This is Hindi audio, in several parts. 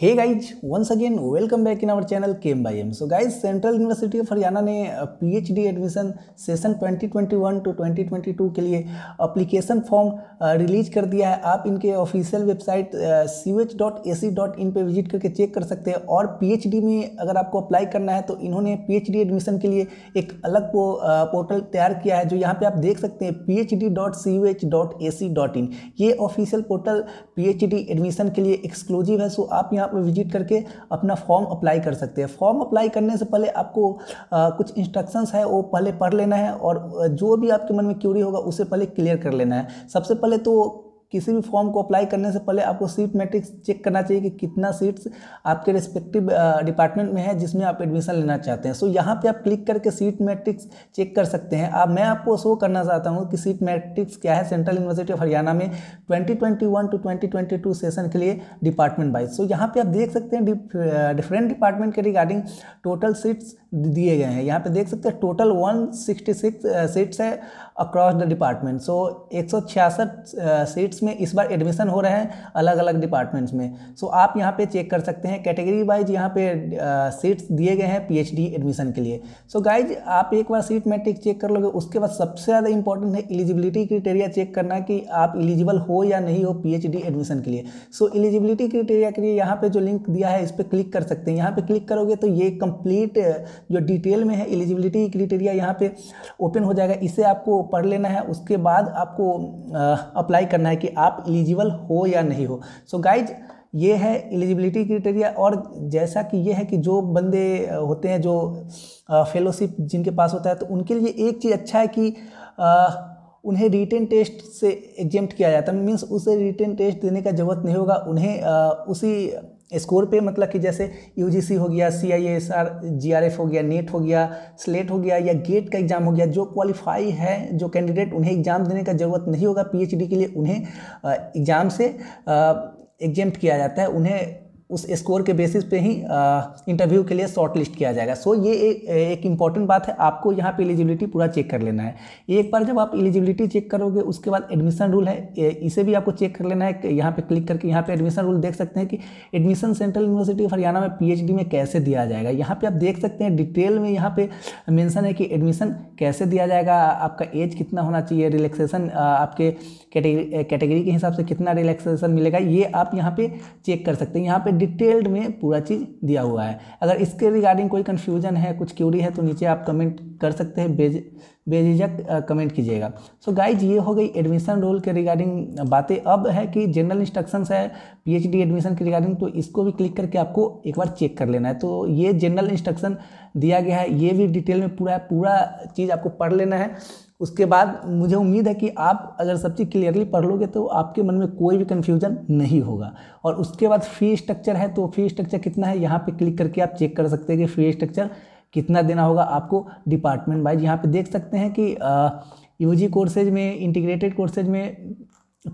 hey guys once again welcome back in our channel came by M so guys central university of Haryana ने पीएचडी एडमिशन सेशन 2021 टू 2022 के लिए अप्लीकेशन फॉर्म रिलीज कर दिया है आप इनके official website C H dot A C dot in पर विजिट करके चेक कर सकते हैं और पीएचडी में अगर आपको अप्लाई करना है तो इन्होंने पीएचडी एडमिशन के लिए एक अलग पोर्टल uh, तैयार किया है जो यहाँ पर आप देख सकते हैं P H D dot C H dot A C dot in ये official portal P H D admission के लिए एक्सक्लूसिव है सो आप यहाँ आप विजिट करके अपना फॉर्म अप्लाई कर सकते हैं फॉर्म अप्लाई करने से पहले आपको आ, कुछ इंस्ट्रक्शंस है वो पहले पढ़ लेना है और जो भी आपके मन में क्यूरी होगा उसे पहले क्लियर कर लेना है सबसे पहले तो किसी भी फॉर्म को अप्लाई करने से पहले आपको सीट मैट्रिक्स चेक करना चाहिए कि कितना सीट्स आपके रिस्पेक्टिव डिपार्टमेंट में है जिसमें आप एडमिशन लेना चाहते हैं सो so, यहाँ पे आप क्लिक करके सीट मैट्रिक्स चेक कर सकते हैं अब मैं आपको शो करना चाहता हूँ कि सीट मैट्रिक्स क्या है सेंट्रल यूनिवर्सिटी ऑफ हरियाणा में ट्वेंटी टू ट्वेंटी सेशन के लिए डिपार्टमेंट वाइज सो यहाँ पर आप देख सकते हैं डिफरेंट डिपार्टमेंट के रिगार्डिंग टोटल सीट्स दिए गए हैं यहाँ पे देख सकते हैं टोटल 166 सीट्स है अक्रॉस द डिपार्टमेंट सो एक सीट्स में इस बार एडमिशन हो रहे हैं अलग अलग डिपार्टमेंट्स में सो आप यहाँ पे चेक कर सकते हैं कैटेगरी वाइज यहाँ पे सीट्स दिए गए हैं पीएचडी एडमिशन के लिए सो गाइज आप एक बार सीट मैट्रिक चेक कर लोगे उसके बाद सबसे ज़्यादा इंपॉर्टेंट है एलिजिबिलिटी क्रिटेरिया चेक करना कि आप इलिजिबल हो या नहीं हो पी एडमिशन के लिए सो एलिजिबिलिटी क्रिटेरिया के लिए यहाँ पर जो लिंक दिया है इस पर क्लिक कर सकते हैं यहाँ पर क्लिक करोगे तो ये कंप्लीट जो डिटेल में है एलिजिबिलिटी क्रिटेरिया यहाँ पर ओपन हो जाएगा इसे आपको पढ़ लेना है उसके बाद आपको अप्लाई करना है कि कि आप इलिजिबल हो या नहीं हो सो so गाइज ये है एलिजिबिलिटी क्रिटेरिया और जैसा कि ये है कि जो बंदे होते हैं जो फेलोशिप जिनके पास होता है तो उनके लिए एक चीज़ अच्छा है कि आ, उन्हें रिटर्न टेस्ट से एग्जेम्प्ट किया जाता है मीन्स उसे रिटर्न टेस्ट देने का ज़रूरत नहीं होगा उन्हें आ, उसी स्कोर पे मतलब कि जैसे यू हो गया C I S R G R F हो गया नेट e हो गया स्लेट हो गया या गेट का एग्ज़ाम हो गया जो क्वालिफाई है जो कैंडिडेट उन्हें एग्ज़ाम देने का ज़रूरत नहीं होगा पीएचडी के लिए उन्हें एग्ज़ाम से एग्जेम्प्ट किया जाता है उन्हें उस स्कोर के बेसिस पे ही इंटरव्यू के लिए शॉर्ट लिस्ट किया जाएगा सो ये ए, ए, एक इंपॉर्टेंट बात है आपको यहाँ पे एलिजिबिलिटी पूरा चेक कर लेना है एक बार जब आप एलिजिबिलिटी चेक करोगे उसके बाद एडमिशन रूल है इसे भी आपको चेक कर लेना है यहाँ पे क्लिक करके यहाँ पे एडमिशन रूल देख सकते हैं कि admission central university of Haryana में पी में कैसे दिया जाएगा यहाँ पर आप देख सकते हैं डिटेल में यहाँ पर मैंसन है कि एडमिशन कैसे दिया जाएगा आपका एज कितना होना चाहिए रिलैक्सेशन आपके कैटेगरी के हिसाब से कितना रिलैक्सेशन मिलेगा ये आप यहाँ पर चेक कर सकते हैं यहाँ पर डिटेल्ड में पूरा चीज़ दिया हुआ है अगर इसके रिगार्डिंग कोई कन्फ्यूजन है कुछ क्यूरी है तो नीचे आप कमेंट कर सकते हैं बेज बेझिझक कमेंट कीजिएगा सो so गाइज ये हो गई एडमिशन रोल के रिगार्डिंग बातें अब है कि जनरल इंस्ट्रक्शंस है पीएचडी एडमिशन के रिगार्डिंग तो इसको भी क्लिक करके आपको एक बार चेक कर लेना है तो ये जनरल इंस्ट्रक्शन दिया गया है ये भी डिटेल में पूरा पूरा चीज़ आपको पढ़ लेना है उसके बाद मुझे उम्मीद है कि आप अगर सब चीज़ क्लियरली पढ़ लोगे तो आपके मन में कोई भी कन्फ्यूजन नहीं होगा और उसके बाद फ़ी स्ट्रक्चर है तो फ़ी स्ट्रक्चर कितना है यहाँ पर क्लिक करके आप चेक कर सकते हैं कि फ़ी स्ट्रक्चर कितना देना होगा आपको डिपार्टमेंट वाइज यहाँ पर देख सकते हैं कि जी कोर्सेज में इंटीग्रेटेड कोर्सेज में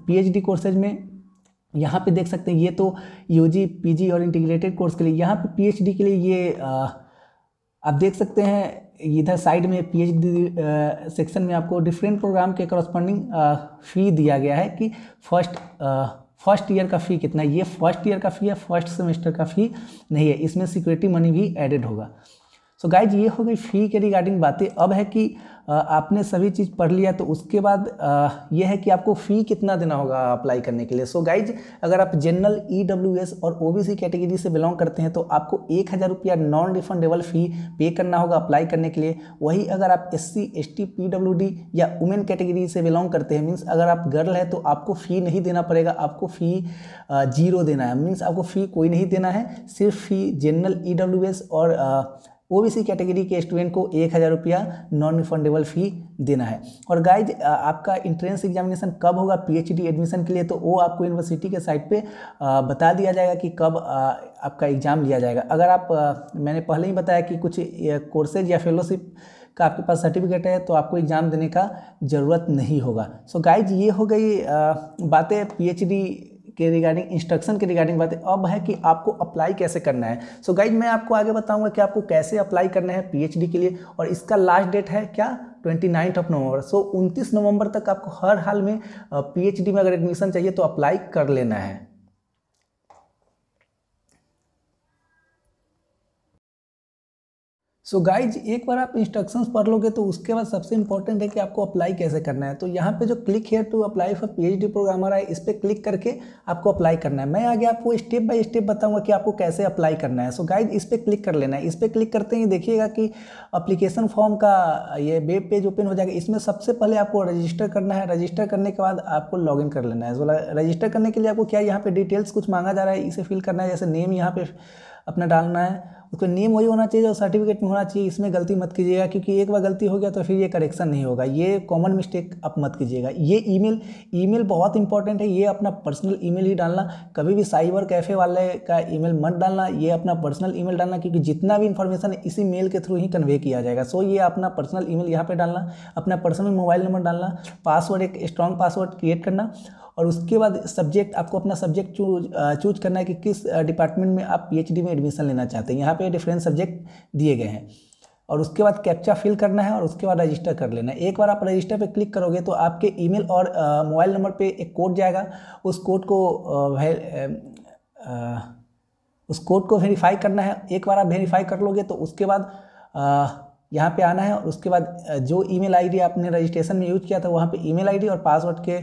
पीएचडी कोर्सेज में यहाँ पे देख सकते हैं ये तो यूजी पीजी और इंटीग्रेटेड कोर्स के लिए यहाँ पे पीएचडी के लिए ये आ, आप देख सकते हैं इधर साइड में पीएचडी सेक्शन में आपको डिफरेंट प्रोग्राम के करस्पॉन्डिंग फ़ी दिया गया है कि फर्स्ट फर्स्ट ईयर का फ़ी कितना ये फर्स्ट ईयर का फ़ी है फर्स्ट सेमेस्टर का फ़ी नहीं है इसमें सिक्योरिटी मनी भी एडेड होगा सो so गाइज ये हो गई फी के रिगार्डिंग बातें अब है कि आपने सभी चीज़ पढ़ लिया तो उसके बाद यह है कि आपको फ़ी कितना देना होगा अप्लाई करने के लिए सो so गाइज अगर आप जनरल ई e और ओ कैटेगरी से बिलोंग करते हैं तो आपको एक हज़ार रुपया नॉन रिफंडेबल फ़ी पे करना होगा अप्लाई करने के लिए वही अगर आप S C S T P W D या वुमेन कैटेगरी से बिलोंग करते हैं मीन्स अगर आप गर्ल है तो आपको फ़ी नहीं देना पड़ेगा आपको फ़ी जीरो देना है मीन्स आपको फ़ी कोई नहीं देना है सिर्फ फ़ी जनरल ई और ओबीसी कैटेगरी के स्टूडेंट को एक हज़ार रुपया नॉन रिफंडेबल फ़ी देना है और गाइज आपका इंट्रेंस एग्जामिनेशन कब होगा पीएचडी एडमिशन के लिए तो वो आपको यूनिवर्सिटी के साइट पे बता दिया जाएगा कि कब आपका एग्ज़ाम लिया जाएगा अगर आप मैंने पहले ही बताया कि कुछ कोर्सेज या फेलोशिप का आपके पास सर्टिफिकेट है तो आपको एग्ज़ाम देने का ज़रूरत नहीं होगा सो so गाइज ये हो गई बातें पी के रिगार्डिंग इंस्ट्रक्शन के रिगार्डिंग बात है अब है कि आपको अप्लाई कैसे करना है सो so गाइज मैं आपको आगे बताऊंगा कि आपको कैसे अप्लाई करना है पीएचडी के लिए और इसका लास्ट डेट है क्या twenty ninth of November so उनतीस नवंबर तक आपको हर हाल में पीएचडी में अगर एडमिशन चाहिए तो अप्लाई कर लेना है सो so गाइज एक बार आप इंस्ट्रक्शंस पढ़ लोगे तो उसके बाद सबसे इंपॉर्टेंट है कि आपको अप्लाई कैसे करना है तो यहाँ पे जो click here to apply for PhD programmer है इस पर क्लिक करके आपको अप्लाई करना है मैं आगे आपको स्टेप बाय स्टेप बताऊंगा कि आपको कैसे अप्लाई करना है सो so गाइज इस पर क्लिक कर लेना है इस पर क्लिक करते ही देखिएगा कि अप्लीकेशन फॉर्म का ये वेब पेज ओपन हो जाएगा इसमें सबसे पहले आपको रजिस्टर करना है रजिस्टर करने के बाद आपको इन कर लेना है so, रजिस्टर करने के लिए आपको क्या यहाँ पर डिटेल्स कुछ मांगा जा रहा है इसे फिल करना है जैसे नेम यहाँ पर अपना डालना है उसका नेम वही होना चाहिए और सर्टिफिकेट में होना चाहिए इसमें गलती मत कीजिएगा क्योंकि एक बार गलती हो गया तो फिर ये करेक्शन नहीं होगा ये कॉमन मिस्टेक आप मत कीजिएगा ये ईमेल ईमेल बहुत इंपॉर्टेंट है ये अपना पर्सनल ईमेल ही डालना कभी भी साइबर कैफ़े वाले का ईमेल मत डालना ये अपना पर्सनल ईमेल डालना क्योंकि जितना भी इन्फॉर्मेशन है इसी मेल के थ्रू ही कन्वे किया जाएगा सो ये अपना पर्सनल ईमेल यहाँ पर डालना अपना पर्सनल मोबाइल नंबर डालना पासवर्ड एक स्ट्रॉन्ग पासवर्ड क्रिएट करना और उसके बाद सब्जेक्ट आपको अपना सब्जेक्ट चूज चूज करना है कि किस डिपार्टमेंट में आप पीएचडी में एडमिशन लेना चाहते हैं यहाँ पे डिफरेंट सब्जेक्ट दिए गए हैं और उसके बाद कैप्चा फिल करना है और उसके बाद रजिस्टर कर लेना है एक बार आप रजिस्टर पे क्लिक करोगे तो आपके ईमेल और मोबाइल नंबर पे एक कोड जाएगा उस कोड को आ, उस कोड को वेरीफाई करना है एक बार आप वेरीफाई कर लोगे तो उसके बाद यहाँ पे आना है और उसके बाद जो ईमेल आईडी आपने रजिस्ट्रेशन में यूज किया था वहाँ पे ईमेल आईडी और पासवर्ड के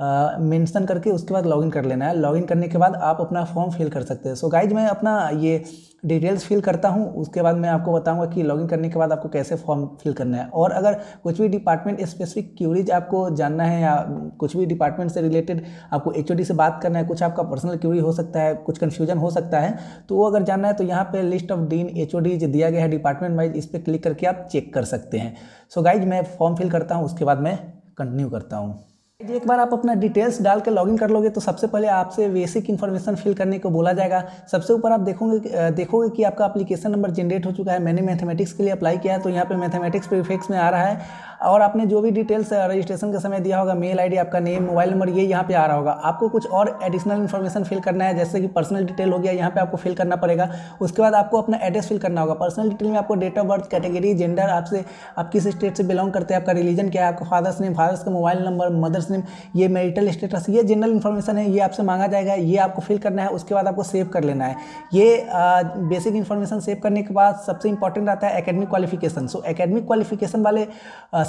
मेंशन करके उसके बाद लॉगिन कर लेना है लॉगिन करने के बाद आप अपना फॉर्म फिल कर सकते हैं सो गाइज मैं अपना ये डिटेल्स फिल करता हूँ उसके बाद मैं आपको बताऊँगा कि लॉगिन करने के बाद आपको कैसे फॉर्म फिल करना है और अगर कुछ भी डिपार्टमेंट स्पेसिफिक क्यूरीज आपको जानना है या कुछ भी डिपार्टमेंट से रिलेटेड आपको एच से बात करना है कुछ आपका पर्सनल क्यूरी हो सकता है कुछ कन्फ्यूजन हो सकता है तो वो अगर जानना है तो यहाँ पर लिस्ट ऑफ डीन एच दिया गया है डिपार्टमेंट वाइज इस पर क्लिक करके आप चेक कर सकते हैं सो so गाइज मैं फॉर्म फिल करता हूँ उसके बाद मैं कंटिन्यू करता हूँ एक बार आप अपना डिटेल्स डाल के लॉगिन कर लोगे तो सबसे पहले आपसे बेसिक इन्फॉर्मेशन फिल करने को बोला जाएगा सबसे ऊपर आप देखोगे देखोगे कि आपका एप्लीकेशन नंबर जनरेट हो चुका है मैंने मैथमेटिक्स के लिए अप्लाई किया है तो यहाँ पे मैथमेटिक्स प्रीफिक्स में आ रहा है और आपने जो भी डिटेल्स रजिस्ट्रेशन के समय दिया होगा मेल आईडी आपका नेम मोबाइल नंबर ये यहाँ पे आ रहा होगा आपको कुछ और एडिशनल इन्फॉर्मेशन फिल करना है जैसे कि पर्सनल डिटेल हो गया यहाँ पे आपको फिल करना पड़ेगा उसके बाद आपको अपना एड्रेस फिल करना होगा पर्सनल डिटेल में आपको date of birth category gender आपसे आप किस स्टेट से बिलोंग करते हैं आपका रिलीजन क्या है आपका फादर्स नेम फादर्स का मोबाइल नंबर मदर्स नेम ये मेरिटल स्टेटस ये जनरल इन्फॉर्मेशन है ये आपसे मांगा जाएगा ये आपको फिल करना है उसके बाद आपको सेव कर लेना है ये आ, बेसिक इन्फॉर्मेशन सेव करने के बाद सबसे इंपॉर्टेंट आता है academic qualification so academic qualification वाले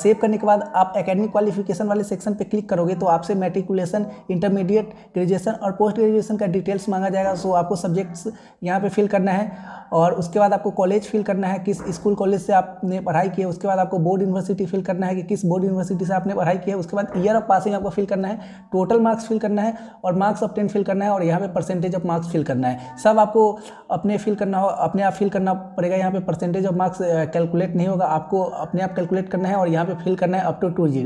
सेव करने के बाद आप एकेडमिक क्वालिफिकेशन वाले सेक्शन पे क्लिक करोगे तो आपसे मेट्रिकुलेशन इंटरमीडिएट ग्रेजुएशन और पोस्ट ग्रेजुएशन का डिटेल्स मांगा जाएगा सो आपको सब्जेक्ट्स यहाँ पे फिल करना है और उसके बाद आपको कॉलेज फिल करना है किस स्कूल कॉलेज से आपने पढ़ाई की है उसके बाद आपको बोर्ड यूनिवर्सिटी फिल करना है कि किस बोर्ड यूनिवर्सिटी से आपने पढ़ाई की है उसके बाद ईयर ऑफ पासिंग आपको फिल करना है टोटल मार्क्स फिल करना है और मार्क्स ऑफ टेन फिल करना है और यहाँ पे परसेंटेज ऑफ मार्क्स फिल करना है सब आपको अपने फिल करना हो अपने आप फिल करना पड़ेगा यहाँ पे परसेंटेज ऑफ मार्क्स कैलकुलेट नहीं होगा आपको अपने आप कैलकुलेट करना है और यहाँ पे फिल करना है अप टू टू जी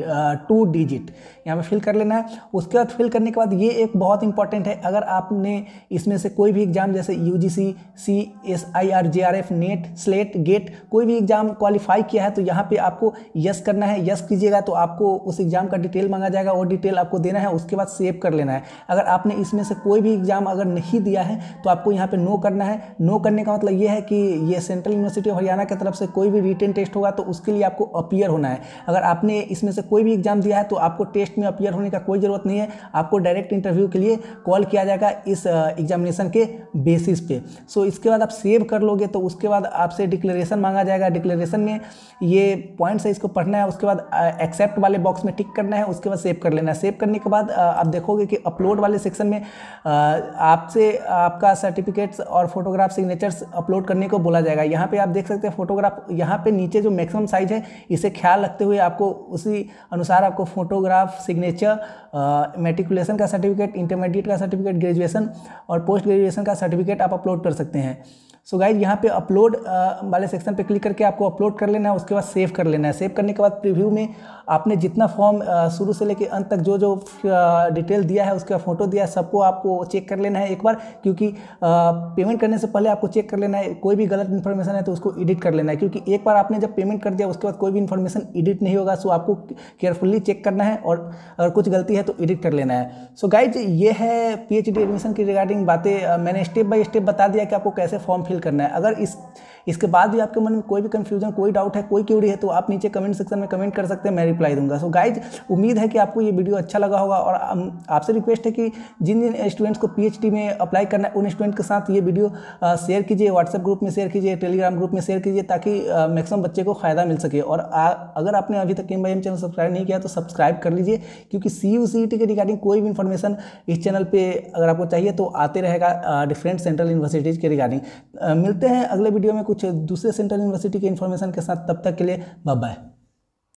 टू डिजिट यहाँ पे फिल कर लेना है उसके बाद फिल करने के बाद ये एक बहुत इंपॉर्टेंट है अगर आपने इसमें से कोई भी एग्ज़ाम जैसे U G C C S I R J R F NET SLET GATE कोई भी एग्ज़ाम क्वालिफाई किया है तो यहाँ पर आपको यस करना है यस कीजिएगा तो आपको उस एग्ज़ाम का डिटेल मांगा जाएगा वो डिटेल आपको देना है उसके बाद सेव कर लेना है अगर आपने इसमें से कोई भी एग्ज़ाम अगर नहीं दिया है तो आपको यहाँ पर नो करना है नो करने का मतलब ये है कि ये सेंट्रल यूनिवर्सिटी ऑफ हरियाणा की तरफ से कोई भी रिटर्न टेस्ट होगा तो उसके लिए आपको अपियर होना है अगर आपने इसमें से कोई भी एग्जाम दिया है तो आपको टेस्ट में अपियर होने का कोई ज़रूरत नहीं है आपको डायरेक्ट इंटरव्यू के लिए कॉल किया जाएगा इस एग्जामिनेशन के बेसिस पे सो so, इसके बाद आप सेव कर लोगे तो उसके बाद आपसे डिक्लेरेशन मांगा जाएगा डिक्लेरेशन में ये पॉइंट्स है इसको पढ़ना है उसके बाद एक्सेप्ट वाले बॉक्स में टिक करना है उसके बाद सेव कर लेना है सेव करने के बाद आप देखोगे कि अपलोड वाले सेक्शन में आपसे आपका सर्टिफिकेट्स और फोटोग्राफ सिग्नेचर्स अपलोड करने को बोला जाएगा यहाँ पर आप देख सकते हैं फोटोग्राफ यहाँ पर नीचे जो मैक्सिमम साइज़ है इसे ख्याल रखते रखते हुए आपको उसी अनुसार आपको फोटोग्राफ सिग्नेचर मेट्रिकुलेशन का सर्टिफिकेट इंटरमीडिएट का सर्टिफिकेट ग्रेजुएशन और पोस्ट ग्रेजुएशन का सर्टिफिकेट आप अपलोड कर सकते हैं सो गाइज यहाँ पे अपलोड uh, वाले सेक्शन पे क्लिक करके आपको अपलोड कर लेना है उसके बाद सेव कर लेना है सेव करने के बाद प्रीव्यू में आपने जितना फॉर्म uh, शुरू से लेकर अंत तक जो जो डिटेल uh, दिया है उसके फोटो दिया है सबको आपको चेक कर लेना है एक बार क्योंकि पेमेंट करने से पहले आपको चेक कर लेना है कोई भी गलत इन्फॉर्मेशन है तो उसको एडिट कर लेना है क्योंकि एक बार आपने जब पेमेंट कर दिया उसके बाद कोई भी इन्फॉर्मेशन एडिट नहीं होगा सो आपको केयरफुली चेक करना है और अगर कुछ गलती है तो एडिट कर लेना है सो गाइज ये है डी एडमिशन की रिगार्डिंग बातें मैंने स्टेप बाई स्टेप बता दिया कि आपको कैसे फॉर्म दाखिल करना है अगर इस इसके बाद भी आपके मन में कोई भी कन्फ्यूजन कोई डाउट है कोई क्यूरी है तो आप नीचे कमेंट सेक्शन में कमेंट कर सकते हैं मैं रिप्लाई दूंगा सो गाइज उम्मीद है कि आपको ये वीडियो अच्छा लगा होगा और आपसे रिक्वेस्ट है कि जिन जिन स्टूडेंट्स को पी में अप्लाई करना है उन स्टूडेंट के साथ ये वीडियो शेयर कीजिए व्हाट्सएप ग्रुप में शेयर कीजिए टेलीग्राम ग्रुप में शेयर कीजिए ताकि मैक्सिमम बच्चे को फ़ायदा मिल सके और अगर आपने अभी तक एम चैनल सब्सक्राइब नहीं किया तो सब्सक्राइब कर लीजिए क्योंकि सी यू सी टी के रिगार्डिंग कोई भी इंफॉर्मेशन इस चैनल पर अगर आपको चाहिए तो आते रहेगा डिफरेंट सेंट्रल यूनिवर्सिटीज़ के रिगार्डिंग मिलते हैं अगले वीडियो में कुछ दूसरे सेंट्रल यूनिवर्सिटी के इन्फॉर्मेशन के साथ तब तक के लिए बाय बाय